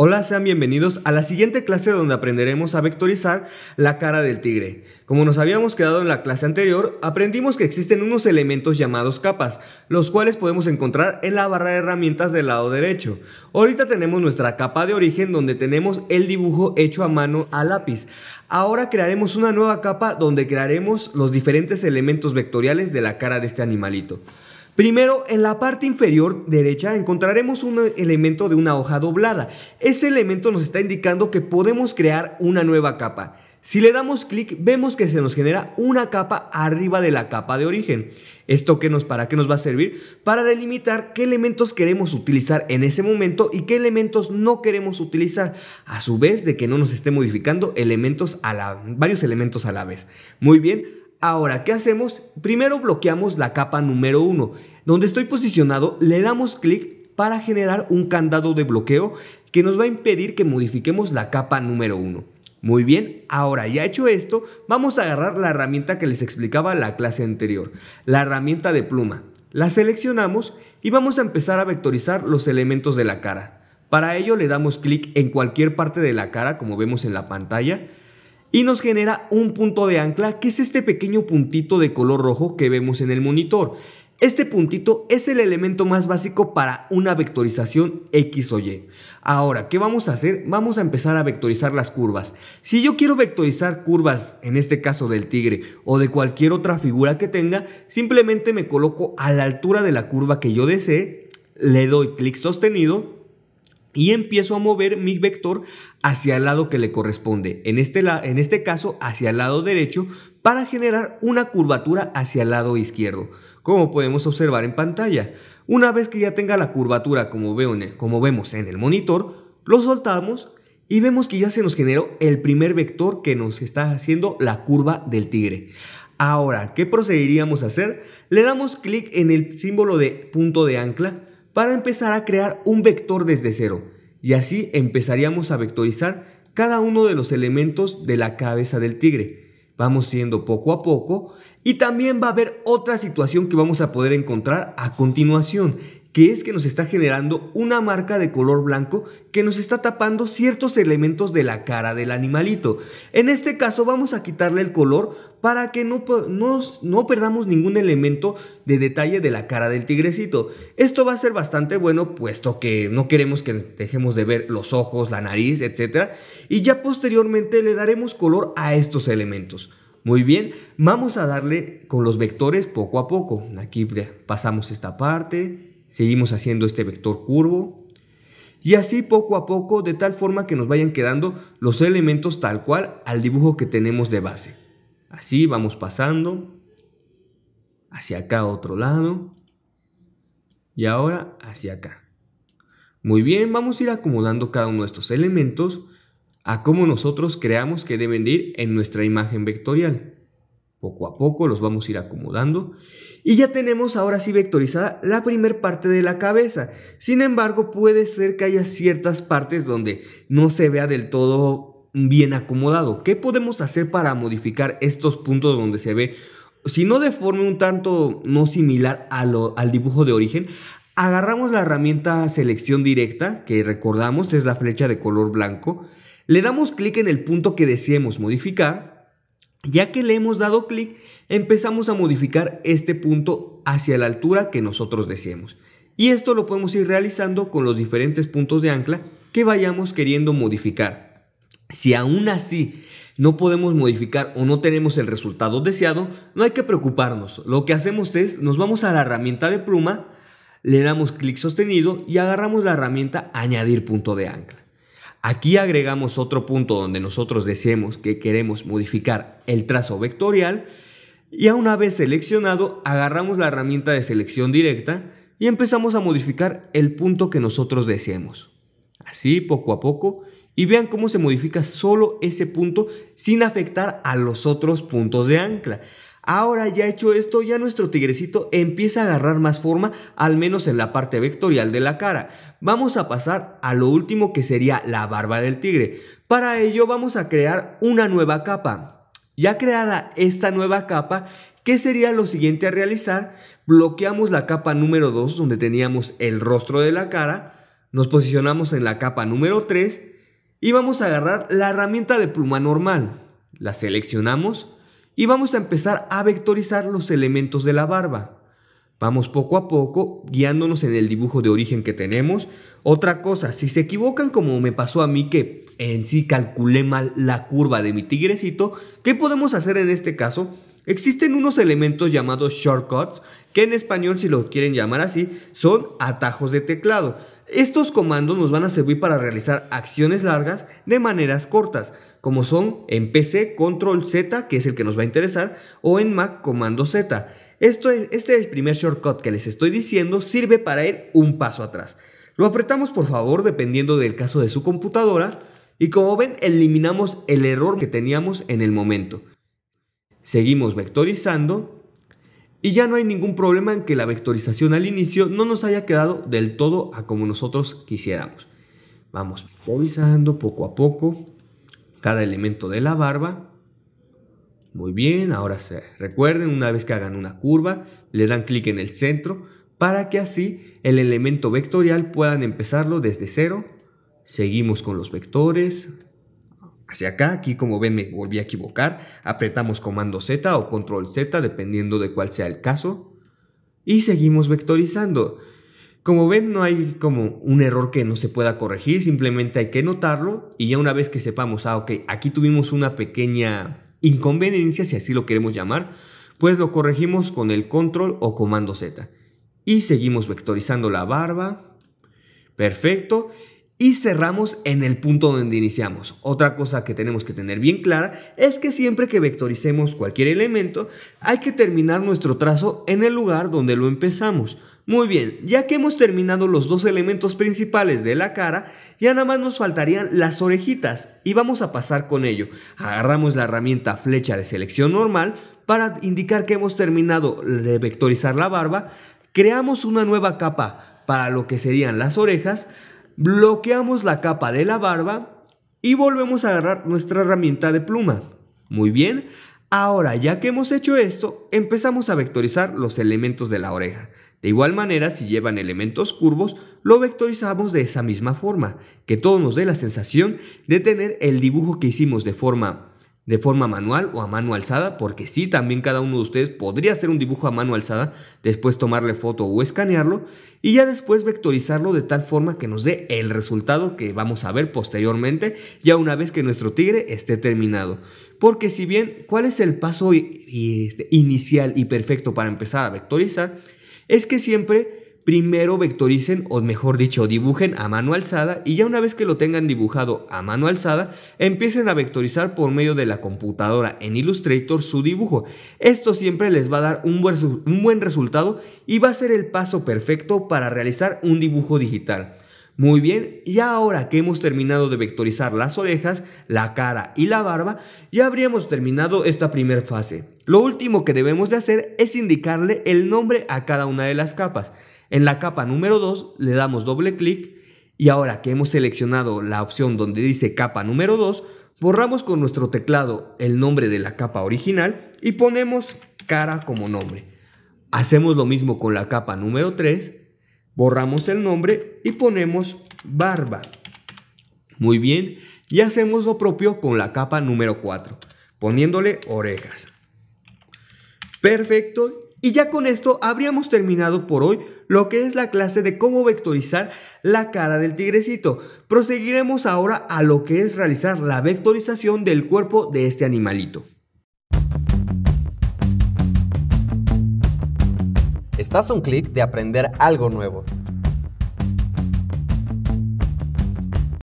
Hola, sean bienvenidos a la siguiente clase donde aprenderemos a vectorizar la cara del tigre. Como nos habíamos quedado en la clase anterior, aprendimos que existen unos elementos llamados capas, los cuales podemos encontrar en la barra de herramientas del lado derecho. Ahorita tenemos nuestra capa de origen donde tenemos el dibujo hecho a mano a lápiz. Ahora crearemos una nueva capa donde crearemos los diferentes elementos vectoriales de la cara de este animalito. Primero, en la parte inferior derecha encontraremos un elemento de una hoja doblada. Ese elemento nos está indicando que podemos crear una nueva capa. Si le damos clic, vemos que se nos genera una capa arriba de la capa de origen. ¿Esto qué nos, para qué nos va a servir? Para delimitar qué elementos queremos utilizar en ese momento y qué elementos no queremos utilizar, a su vez de que no nos esté modificando elementos a la, varios elementos a la vez. Muy bien, Ahora, ¿qué hacemos? Primero bloqueamos la capa número 1. Donde estoy posicionado, le damos clic para generar un candado de bloqueo que nos va a impedir que modifiquemos la capa número 1. Muy bien, ahora ya hecho esto, vamos a agarrar la herramienta que les explicaba la clase anterior, la herramienta de pluma. La seleccionamos y vamos a empezar a vectorizar los elementos de la cara. Para ello le damos clic en cualquier parte de la cara como vemos en la pantalla y nos genera un punto de ancla que es este pequeño puntito de color rojo que vemos en el monitor. Este puntito es el elemento más básico para una vectorización X o Y. Ahora, ¿qué vamos a hacer? Vamos a empezar a vectorizar las curvas. Si yo quiero vectorizar curvas, en este caso del tigre o de cualquier otra figura que tenga, simplemente me coloco a la altura de la curva que yo desee, le doy clic sostenido y empiezo a mover mi vector hacia el lado que le corresponde, en este, en este caso hacia el lado derecho, para generar una curvatura hacia el lado izquierdo, como podemos observar en pantalla. Una vez que ya tenga la curvatura como, veo como vemos en el monitor, lo soltamos y vemos que ya se nos generó el primer vector que nos está haciendo la curva del tigre. Ahora, ¿qué procederíamos a hacer? Le damos clic en el símbolo de punto de ancla, para empezar a crear un vector desde cero y así empezaríamos a vectorizar cada uno de los elementos de la cabeza del tigre. Vamos siendo poco a poco y también va a haber otra situación que vamos a poder encontrar a continuación, que es que nos está generando una marca de color blanco que nos está tapando ciertos elementos de la cara del animalito. En este caso vamos a quitarle el color para que no, perdamos ningún elemento de detalle de la cara del tigrecito. Esto va a ser bastante bueno puesto que no queremos que dejemos de ver los ojos, la nariz, etc. Y ya posteriormente le daremos color a estos elementos. Muy bien, vamos a darle con los vectores poco a poco. Aquí pasamos esta parte, seguimos haciendo este vector curvo. Y así poco a poco, de tal forma que nos vayan quedando los elementos tal cual al dibujo que tenemos de base. Así vamos pasando hacia acá otro lado y ahora hacia acá. Muy bien, vamos a ir acomodando cada uno de estos elementos a como nosotros creamos que deben ir en nuestra imagen vectorial. Poco a poco los vamos a ir acomodando y ya tenemos ahora sí vectorizada la primer parte de la cabeza. Sin embargo, puede ser que haya ciertas partes donde no se vea del todo bien acomodado. ¿Qué podemos hacer para modificar estos puntos donde se ve, si no de forma un tanto no similar al dibujo de origen? Agarramos la herramienta selección directa, que recordamos es la flecha de color blanco, le damos clic en el punto que deseemos modificar, ya que le hemos dado clic, empezamos a modificar este punto hacia la altura que nosotros deseemos. Y esto lo podemos ir realizando con los diferentes puntos de ancla que vayamos queriendo modificar. Si aún así no podemos modificar o no tenemos el resultado deseado, no hay que preocuparnos. Lo que hacemos es, nos vamos a la herramienta de pluma, le damos clic sostenido y agarramos la herramienta añadir punto de ancla. Aquí agregamos otro punto donde nosotros deseemos que queremos modificar el trazo vectorial y a una vez seleccionado agarramos la herramienta de selección directa y empezamos a modificar el punto que nosotros deseemos. Así poco a poco y vean cómo se modifica solo ese punto sin afectar a los otros puntos de ancla. Ahora ya hecho esto, ya nuestro tigrecito empieza a agarrar más forma, al menos en la parte vectorial de la cara. Vamos a pasar a lo último que sería la barba del tigre. Para ello vamos a crear una nueva capa. Ya creada esta nueva capa, ¿qué sería lo siguiente a realizar? Bloqueamos la capa número 2 donde teníamos el rostro de la cara, nos posicionamos en la capa número 3, y vamos a agarrar la herramienta de pluma normal. La seleccionamos y vamos a empezar a vectorizar los elementos de la barba. Vamos poco a poco guiándonos en el dibujo de origen que tenemos. Otra cosa, si se equivocan como me pasó a mí que en sí calculé mal la curva de mi tigrecito, ¿qué podemos hacer en este caso? Existen unos elementos llamados shortcuts, que en español si lo quieren llamar así, son atajos de teclado. Estos comandos nos van a servir para realizar acciones largas de maneras cortas, como son en PC control Z, que es el que nos va a interesar, o en Mac comando Z. Esto es, este es el primer shortcut que les estoy diciendo, sirve para ir un paso atrás. Lo apretamos por favor dependiendo del caso de su computadora y como ven eliminamos el error que teníamos en el momento. Seguimos vectorizando y ya no hay ningún problema en que la vectorización al inicio no nos haya quedado del todo a como nosotros quisiéramos. Vamos vectorizando poco a poco cada elemento de la barba. Muy bien, ahora se recuerden, una vez que hagan una curva, le dan clic en el centro para que así el elemento vectorial puedan empezarlo desde cero. Seguimos con los vectores, hacia acá. Aquí como ven me volví a equivocar. Apretamos comando Z o control Z dependiendo de cuál sea el caso. Y seguimos vectorizando. Como ven no hay como un error que no se pueda corregir, simplemente hay que notarlo y ya una vez que sepamos, ah ok, aquí tuvimos una pequeña inconveniencia, si así lo queremos llamar, pues lo corregimos con el control o comando Z. Y seguimos vectorizando la barba. Perfecto y cerramos en el punto donde iniciamos. Otra cosa que tenemos que tener bien clara es que siempre que vectoricemos cualquier elemento hay que terminar nuestro trazo en el lugar donde lo empezamos. Muy bien, ya que hemos terminado los dos elementos principales de la cara, ya nada más nos faltarían las orejitas y vamos a pasar con ello. Agarramos la herramienta flecha de selección normal para indicar que hemos terminado de vectorizar la barba, creamos una nueva capa para lo que serían las orejas, bloqueamos la capa de la barba y volvemos a agarrar nuestra herramienta de pluma. Muy bien, ahora ya que hemos hecho esto, empezamos a vectorizar los elementos de la oreja. De igual manera, si llevan elementos curvos, lo vectorizamos de esa misma forma, que todo nos dé la sensación de tener el dibujo que hicimos de forma de forma manual o a mano alzada, porque sí, también cada uno de ustedes podría hacer un dibujo a mano alzada, después tomarle foto o escanearlo y ya después vectorizarlo de tal forma que nos dé el resultado que vamos a ver posteriormente, ya una vez que nuestro tigre esté terminado. Porque si bien, ¿cuál es el paso este, inicial y perfecto para empezar a vectorizar? Es que siempre primero vectoricen o mejor dicho dibujen a mano alzada y ya una vez que lo tengan dibujado a mano alzada empiecen a vectorizar por medio de la computadora en Illustrator su dibujo. Esto siempre les va a dar un buen, buen resultado y va a ser el paso perfecto para realizar un dibujo digital. Muy bien, y ahora que hemos terminado de vectorizar las orejas, la cara y la barba, ya habríamos terminado esta primera fase. Lo último que debemos de hacer es indicarle el nombre a cada una de las capas. En la capa número 2 le damos doble clic y ahora que hemos seleccionado la opción donde dice capa número 2, borramos con nuestro teclado el nombre de la capa original y ponemos cara como nombre. Hacemos lo mismo con la capa número 3, borramos el nombre y ponemos barba. Muy bien, y hacemos lo propio con la capa número 4, poniéndole orejas. Perfecto, y ya con esto habríamos terminado por hoy lo que es la clase de cómo vectorizar la cara del tigrecito. Proseguiremos ahora a lo que es realizar la vectorización del cuerpo de este animalito. Estás a un clic de aprender algo nuevo.